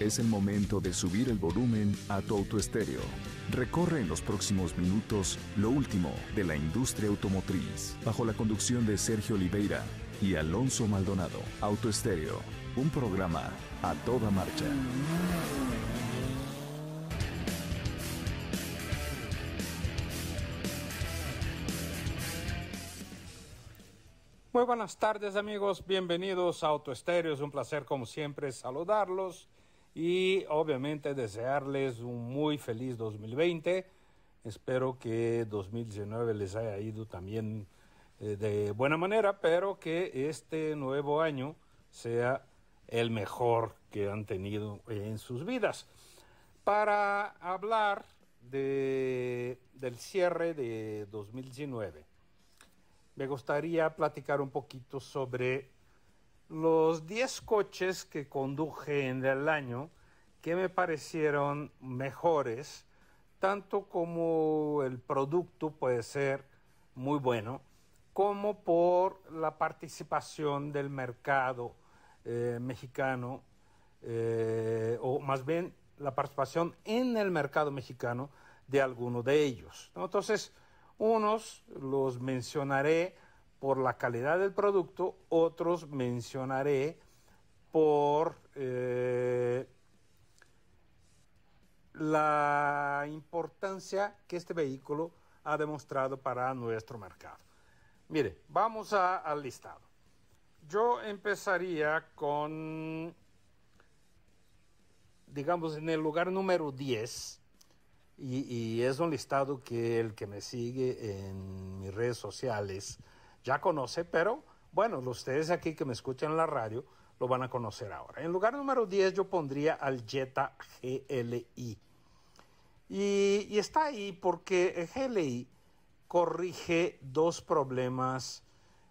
es el momento de subir el volumen a tu autoestéreo. Recorre en los próximos minutos lo último de la industria automotriz, bajo la conducción de Sergio Oliveira y Alonso Maldonado. Autoestéreo, un programa a toda marcha. Muy buenas tardes amigos, bienvenidos a Autoestéreo, es un placer como siempre saludarlos y obviamente desearles un muy feliz 2020. Espero que 2019 les haya ido también eh, de buena manera, pero que este nuevo año sea el mejor que han tenido en sus vidas. Para hablar del cierre de 2019, me gustaría platicar un poquito sobre los 10 coches que conduje en el año que me parecieron mejores, tanto como el producto puede ser muy bueno, como por la participación del mercado eh, mexicano, eh, o más bien la participación en el mercado mexicano de alguno de ellos. Entonces, unos los mencionaré por la calidad del producto, otros mencionaré por eh, la importancia que este vehículo ha demostrado para nuestro mercado. Mire, vamos al listado. Yo empezaría con, digamos, en el lugar número 10, y, y es un listado que el que me sigue en mis redes sociales, ya conoce, pero bueno, ustedes aquí que me escuchan en la radio lo van a conocer ahora. En lugar número 10 yo pondría al Jetta GLI. Y, está ahí porque el GLI corrige dos problemas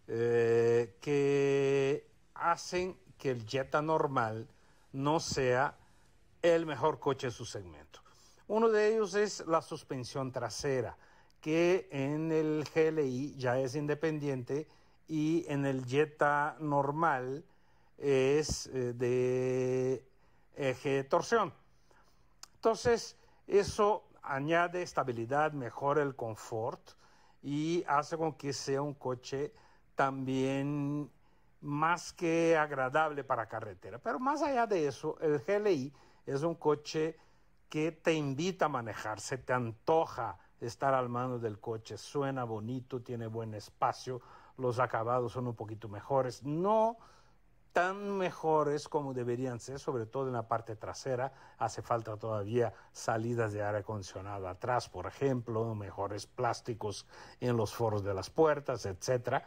eh, que hacen que el Jetta normal no sea el mejor coche de su segmento. Uno de ellos es la suspensión trasera que en el GLI ya es independiente y en el Jetta normal es eh, de eje torsión. Entonces, eso añade estabilidad, mejora el confort y hace con que sea un coche también más que agradable para carretera. Pero más allá de eso, el GLI es un coche que te invita a manejar, se te antoja estar al mando del coche. Suena bonito, tiene buen espacio, los acabados son un poquito mejores. No tan mejores como deberían ser, sobre todo en la parte trasera. Hace falta todavía salidas de aire acondicionado atrás, por ejemplo, mejores plásticos en los foros de las puertas, etc.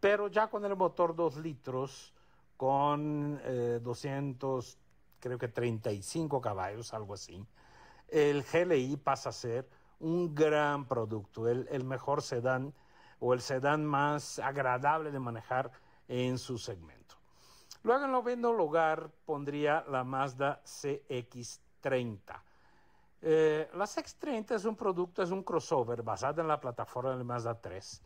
Pero ya con el motor 2 litros, con eh, 200, creo que 35 caballos, algo así, el GLI pasa a ser un gran producto, el, mejor sedán o el sedán más agradable de manejar en su segmento. Luego en noveno lugar pondría la Mazda CX30. Eh, la CX30 es un producto, es un crossover basado en la plataforma de Mazda 3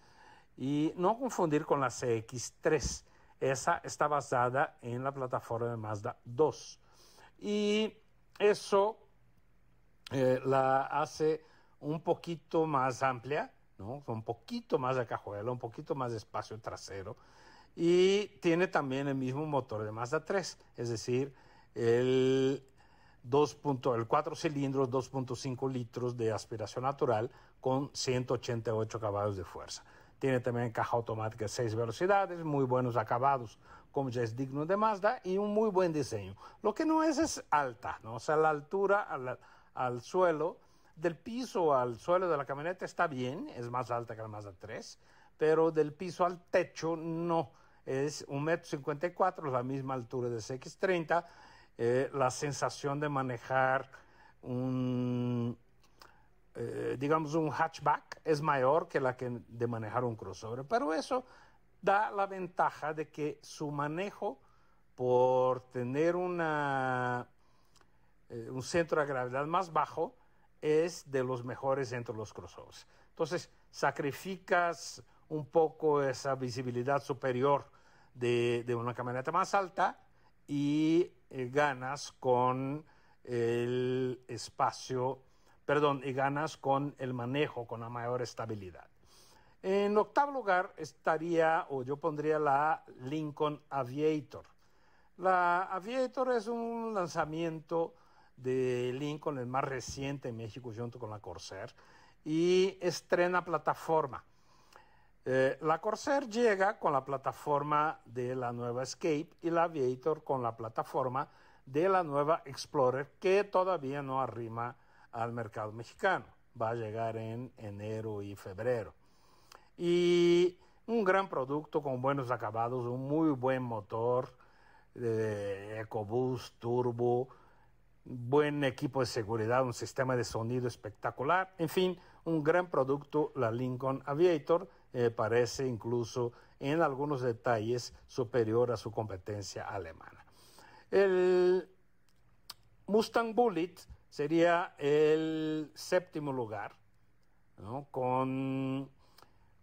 y no confundir con la CX3. Esa está basada en la plataforma de Mazda 2 y eso eh, la hace un poquito más amplia, ¿no? un poquito más de cajuela, un poquito más de espacio trasero. Y tiene también el mismo motor de Mazda 3, es decir, el, 2. el 4 cilindros 2.5 litros de aspiración natural con 188 caballos de fuerza. Tiene también caja automática de 6 velocidades, muy buenos acabados, como ya es digno de Mazda, y un muy buen diseño. Lo que no es es alta, ¿no? o sea, la altura al suelo del piso al suelo de la camioneta está bien, es más alta que la Mazda 3, pero del piso al techo no. Es un 1,54 m, la misma altura de CX30. Eh, la sensación de manejar un, eh, digamos, un hatchback es mayor que la que de manejar un crossover, pero eso da la ventaja de que su manejo, por tener una, eh, un centro de gravedad más bajo, es de los mejores entre los crossovers. Entonces, sacrificas un poco esa visibilidad superior de, una camioneta más alta y eh, ganas con el espacio, perdón, y ganas con el manejo, con la mayor estabilidad. En octavo lugar estaría, o yo pondría la Lincoln Aviator. La Aviator es un lanzamiento de con el más reciente en México junto con la Corsair, y estrena plataforma. Eh, la Corsair llega con la plataforma de la nueva Escape y la Aviator con la plataforma de la nueva Explorer que todavía no arrima al mercado mexicano. Va a llegar en enero y febrero. Y un gran producto con buenos acabados, un muy buen motor, de eh, EcoBoost, turbo, buen equipo de seguridad, un sistema de sonido espectacular, en fin, un gran producto la Lincoln Aviator, eh, parece incluso en algunos detalles superior a su competencia alemana. El Mustang Bullet sería el séptimo lugar, con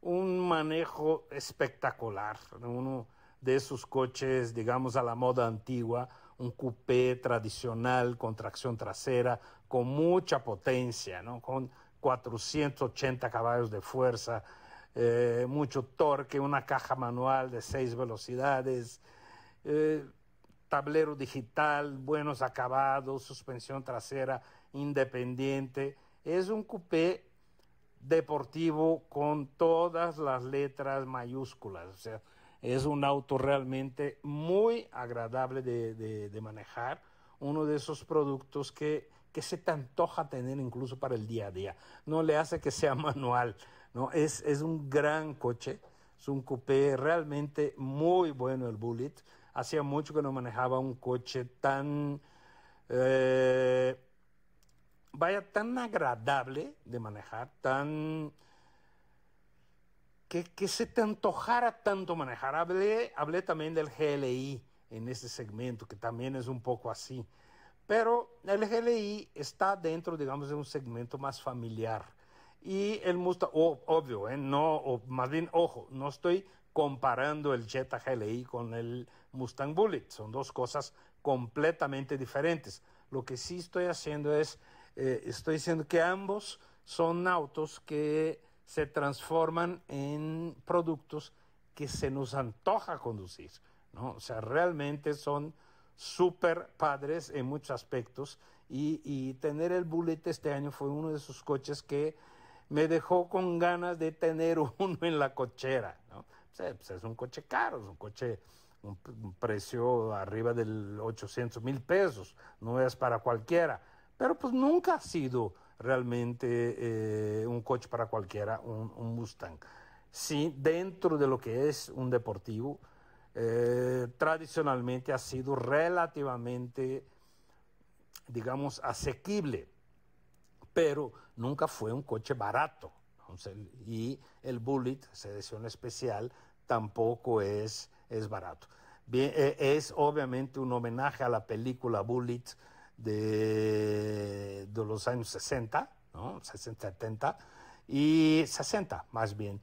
un manejo espectacular, uno de esos coches, digamos, a la moda antigua, un coupé tradicional con tracción trasera, con mucha potencia, ¿no? con 480 caballos de fuerza, eh, mucho torque, una caja manual de seis velocidades, eh, tablero digital, buenos acabados, suspensión trasera independiente. Es un coupé deportivo con todas las letras mayúsculas, o sea, es un auto realmente muy agradable de, manejar, uno de esos productos que, que, se te antoja tener incluso para el día a día. No le hace que sea manual, ¿no? Es, un gran coche, es un coupé realmente muy bueno el Bullet. Hacía mucho que no manejaba un coche tan... Eh, vaya, tan agradable de manejar, tan que, se te antojara tanto manejar. Hablé, también del GLI en este segmento, que también es un poco así. Pero el GLI está dentro, digamos, de un segmento más familiar. Y el Mustang, obvio, ¿eh? no, oh, más bien, ojo, no estoy comparando el Jetta GLI con el Mustang Bullet. Son dos cosas completamente diferentes. Lo que sí estoy haciendo es, eh, estoy diciendo que ambos son autos que se transforman en productos que se nos antoja conducir, ¿no? O sea, realmente son súper padres en muchos aspectos y, y, tener el Bullet este año fue uno de esos coches que me dejó con ganas de tener uno en la cochera, ¿no? Pues es un coche caro, es un coche un, un precio arriba del 800 mil pesos, no es para cualquiera, pero pues nunca ha sido realmente eh, un coche para cualquiera, un, un, Mustang. Sí, dentro de lo que es un deportivo, eh, tradicionalmente ha sido relativamente, digamos, asequible, pero nunca fue un coche barato. y el Bullet, selección especial, tampoco es, es barato. Eh, es obviamente un homenaje a la película Bullet de, los años 60, 60, 70 y 60 más bien.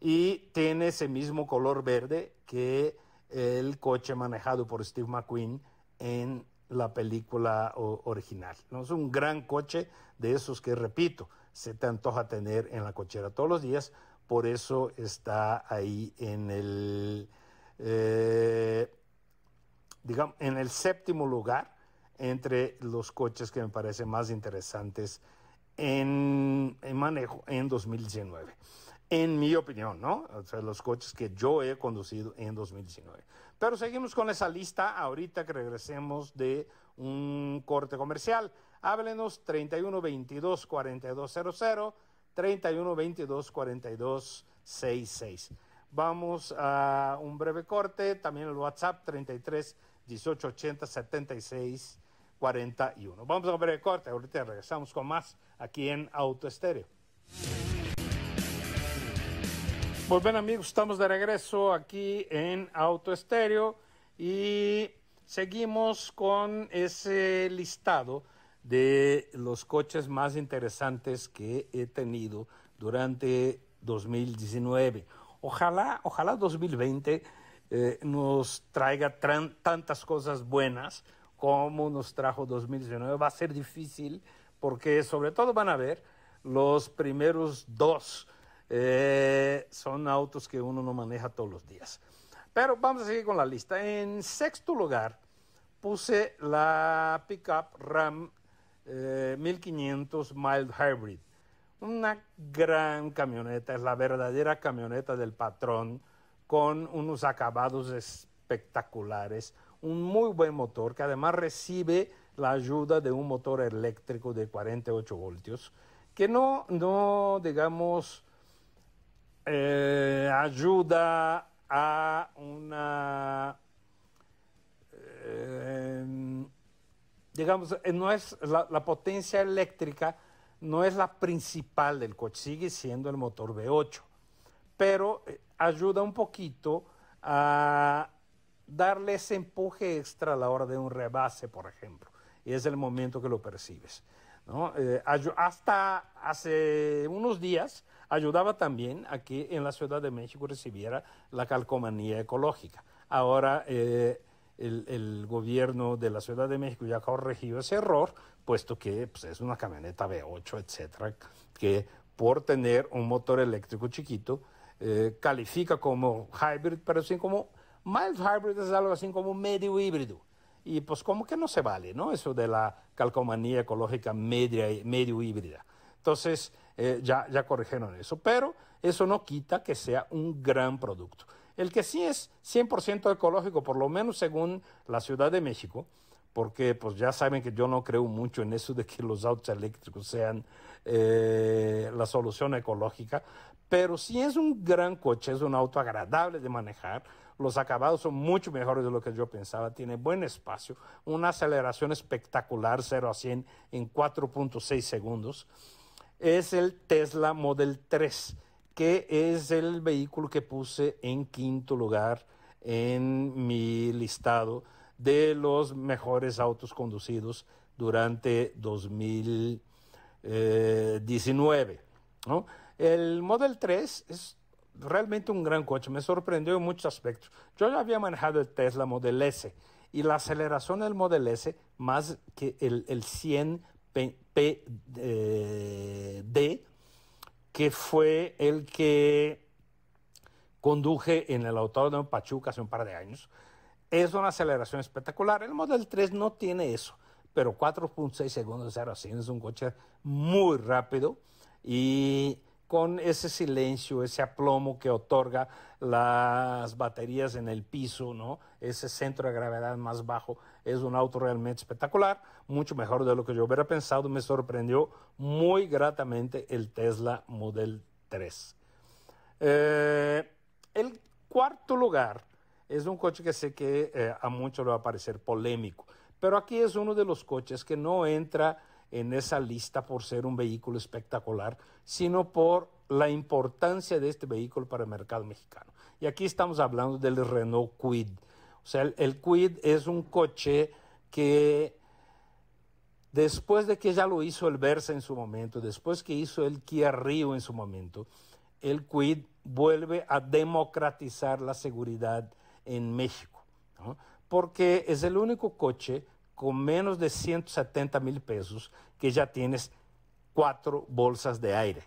Y tiene ese mismo color verde que el coche manejado por Steve McQueen en la película original. ¿no? Es un gran coche de esos que, repito, se te antoja tener en la cochera todos los días, por eso está ahí en el, eh, digamos, en el séptimo lugar entre los coches que me parecen más interesantes en, manejo en 2019 en mi opinión, ¿no? O sea, los coches que yo he conducido en 2019. Pero seguimos con esa lista ahorita que regresemos de un corte comercial. Háblenos 31 22 3122-4266. Vamos a un breve corte, también el WhatsApp 33 18 76 41. Vamos a volver el corte, ahorita regresamos con más aquí en Auto Estéreo. Pues amigos, estamos de regreso aquí en Auto Estéreo y seguimos con ese listado de los coches más interesantes que he tenido durante 2019. Ojalá, ojalá 2020 eh, nos traiga tantas cosas buenas, cómo nos trajo 2019. Va a ser difícil porque sobre todo van a ver los primeros dos. Eh, son autos que uno no maneja todos los días. Pero vamos a seguir con la lista. En sexto lugar puse la pickup Ram 1500 eh, Mild Hybrid. Una gran camioneta, es la verdadera camioneta del patrón, con unos acabados espectaculares, un muy buen motor que además recibe la ayuda de un motor eléctrico de 48 voltios que no, no digamos, eh, ayuda a una, em, digamos, eh, no es la, la potencia eléctrica no es la principal del coche, sigue siendo el motor V8, pero eh, ayuda un poquito a darle ese empuje extra a la hora de un rebase, por ejemplo. Y es el momento que lo percibes. Eh, hasta hace unos días ayudaba también a que en la Ciudad de México recibiera la calcomanía ecológica. Ahora eh, el, gobierno de la Ciudad de México ya ha corregido ese error, puesto que pues, es una camioneta V8, etcétera, que por tener un motor eléctrico chiquito eh, califica como hybrid, pero sí como Mild hybrid es algo así como medio híbrido. Y pues como que no se vale, ¿no? Eso de la calcomanía ecológica media, medio híbrida. Entonces eh, ya, ya corrigieron eso, pero eso no quita que sea un gran producto. El que sí es 100% ecológico, por lo menos según la Ciudad de México, porque pues ya saben que yo no creo mucho en eso de que los autos eléctricos sean eh, la solución ecológica, pero si es un gran coche, es un auto agradable de manejar, los acabados son mucho mejores de lo que yo pensaba. Tiene buen espacio, una aceleración espectacular, 0 a 100 en 4.6 segundos. Es el Tesla Model 3, que es el vehículo que puse en quinto lugar en mi listado de los mejores autos conducidos durante 2019. Eh, ¿no? El Model 3 es realmente un gran coche, me sorprendió en muchos aspectos. Yo ya había manejado el Tesla Model S y la aceleración del Model S más que el, el 100 PD, eh, que fue el que conduje en el Autódromo Pachuca hace un par de años. Es una aceleración espectacular. El Model 3 no tiene eso, pero 4.6 segundos 0 a 100 es un coche muy rápido y con ese silencio, ese aplomo que otorga las baterías en el piso, ¿no? Ese centro de gravedad más bajo. Es un auto realmente espectacular, mucho mejor de lo que yo hubiera pensado. Me sorprendió muy gratamente el Tesla Model 3. Eh, el cuarto lugar es un coche que sé que eh, a muchos le va a parecer polémico, pero aquí es uno de los coches que no entra en esa lista por ser un vehículo espectacular, sino por la importancia de este vehículo para el mercado mexicano. Y aquí estamos hablando del Renault Quid. O sea, el, Quid es un coche que después de que ya lo hizo el Versa en su momento, después que hizo el Kia Rio en su momento, el Quid vuelve a democratizar la seguridad en México, porque es el único coche con menos de 170 mil pesos que ya tienes cuatro bolsas de aire.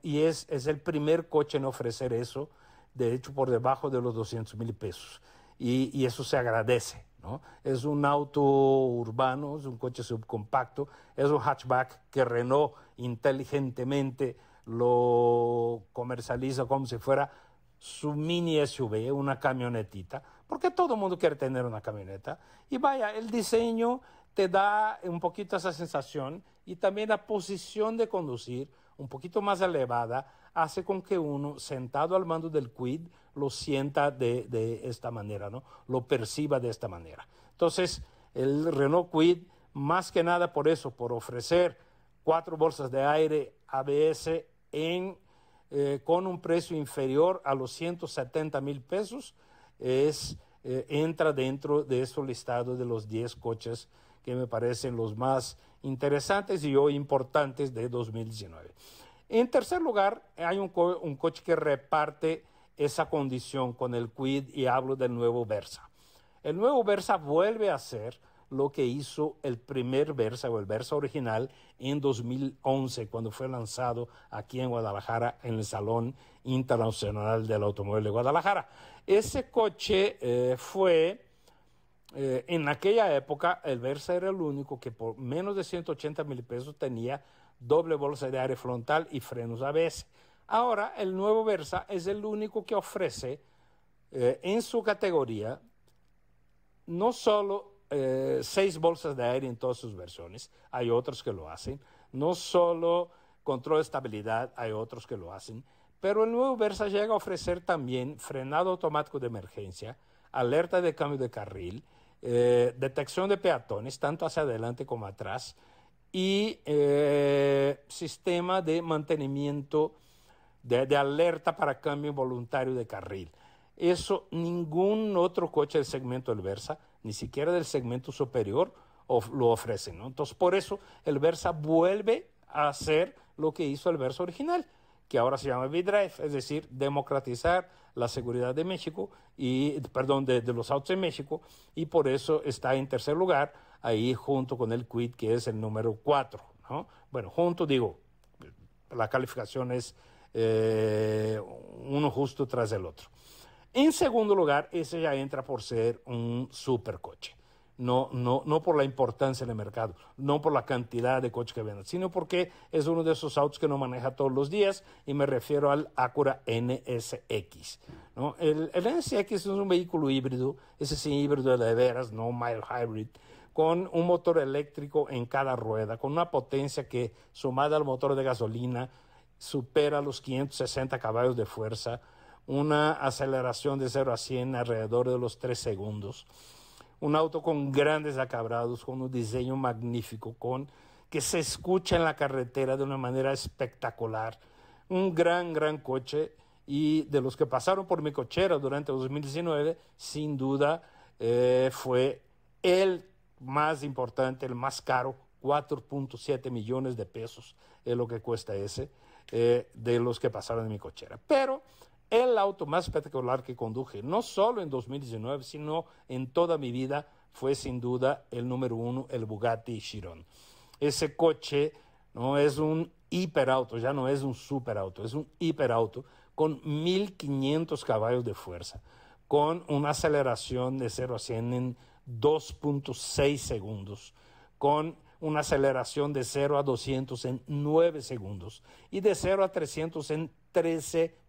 Y es, es el primer coche en ofrecer eso, de hecho por debajo de los 200 mil pesos. Y, y, eso se agradece. ¿no? Es un auto urbano, es un coche subcompacto, es un hatchback que Renault inteligentemente lo comercializa como si fuera su mini SUV, una camionetita, porque todo el mundo quiere tener una camioneta. Y vaya, el diseño te da un poquito esa sensación y también la posición de conducir un poquito más elevada hace con que uno sentado al mando del quid lo sienta de, esta manera, ¿no? Lo perciba de esta manera. Entonces, el Renault Quid, más que nada por eso, por ofrecer cuatro bolsas de aire ABS eh, con un precio inferior a los 170 mil pesos, es, eh, entra dentro de su listado de los 10 coches que me parecen los más interesantes y hoy importantes de 2019. En tercer lugar, hay un, un coche que reparte esa condición con el Quid y hablo del nuevo Versa. El nuevo Versa vuelve a ser lo que hizo el primer Versa o el Versa original en 2011 cuando fue lanzado aquí en Guadalajara en el Salón Internacional del Automóvil de Guadalajara. Ese coche eh, fue, eh, en aquella época, el Versa era el único que por menos de 180 mil pesos tenía doble bolsa de aire frontal y frenos ABS. Ahora el nuevo Versa es el único que ofrece eh, en su categoría no solo eh, seis bolsas de aire en todas sus versiones. Hay otros que lo hacen. No solo control de estabilidad, hay otros que lo hacen. Pero el nuevo Versa llega a ofrecer también frenado automático de emergencia, alerta de cambio de carril, eh, detección de peatones, tanto hacia adelante como atrás, y eh, sistema de mantenimiento de, alerta para cambio voluntario de carril. Eso ningún otro coche del segmento del Versa, ni siquiera del segmento superior, lo ofrece. Entonces, por eso el Versa vuelve a hacer lo que hizo el Versa original, que ahora se llama V-Drive, es decir, democratizar la seguridad de México y, perdón, de, los autos de México, y por eso está en tercer lugar, ahí junto con el Quid, que es el número cuatro Bueno, junto digo, la calificación es eh, uno justo tras el otro. En segundo lugar, ese ya entra por ser un supercoche. No, no, por la importancia en el mercado, no por la cantidad de coches que venden, sino porque es uno de esos autos que no maneja todos los días y me refiero al Acura NSX. El, NSX es un vehículo híbrido, ese sí híbrido de veras, no mild hybrid, con un motor eléctrico en cada rueda, con una potencia que sumada al motor de gasolina supera los 560 caballos de fuerza, una aceleración de 0 a 100 alrededor de los 3 segundos. Un auto con grandes acabados, con un diseño magnífico, con que se escucha en la carretera de una manera espectacular. Un gran, gran coche y de los que pasaron por mi cochera durante 2019, sin duda eh, fue el más importante, el más caro, 4.7 millones de pesos es lo que cuesta ese eh, de los que pasaron en mi cochera. Pero el auto más espectacular que conduje, no solo en 2019, sino en toda mi vida, fue sin duda el número uno, el Bugatti Chiron. Ese coche no es un hiperauto, ya no es un superauto, es un hiperauto con 1500 caballos de fuerza, con una aceleración de 0 a 100 en 2.6 segundos, con una aceleración de 0 a 200 en 9 segundos y de 0 a 300 en 13 segundos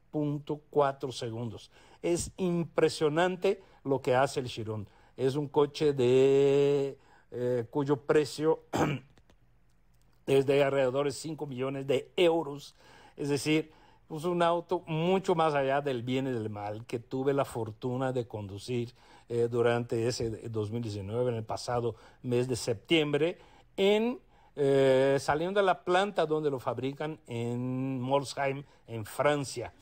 cuatro segundos. Es impresionante lo que hace el Chiron. Es un coche de eh, cuyo precio es de alrededor de 5 millones de euros. Es decir, es pues, un auto mucho más allá del bien y del mal que tuve la fortuna de conducir eh, durante ese 2019, en el pasado mes de septiembre, en eh, saliendo de la planta donde lo fabrican en Molsheim, en Francia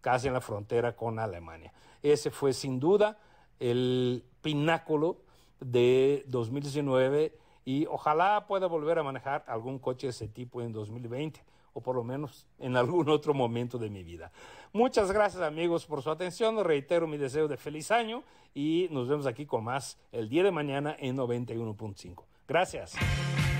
casi en la frontera con Alemania. Ese fue sin duda el pináculo de 2019 y ojalá pueda volver a manejar algún coche de ese tipo en 2020 o por lo menos en algún otro momento de mi vida. Muchas gracias amigos por su atención, reitero mi deseo de feliz año y nos vemos aquí con más el día de mañana en 91.5. Gracias.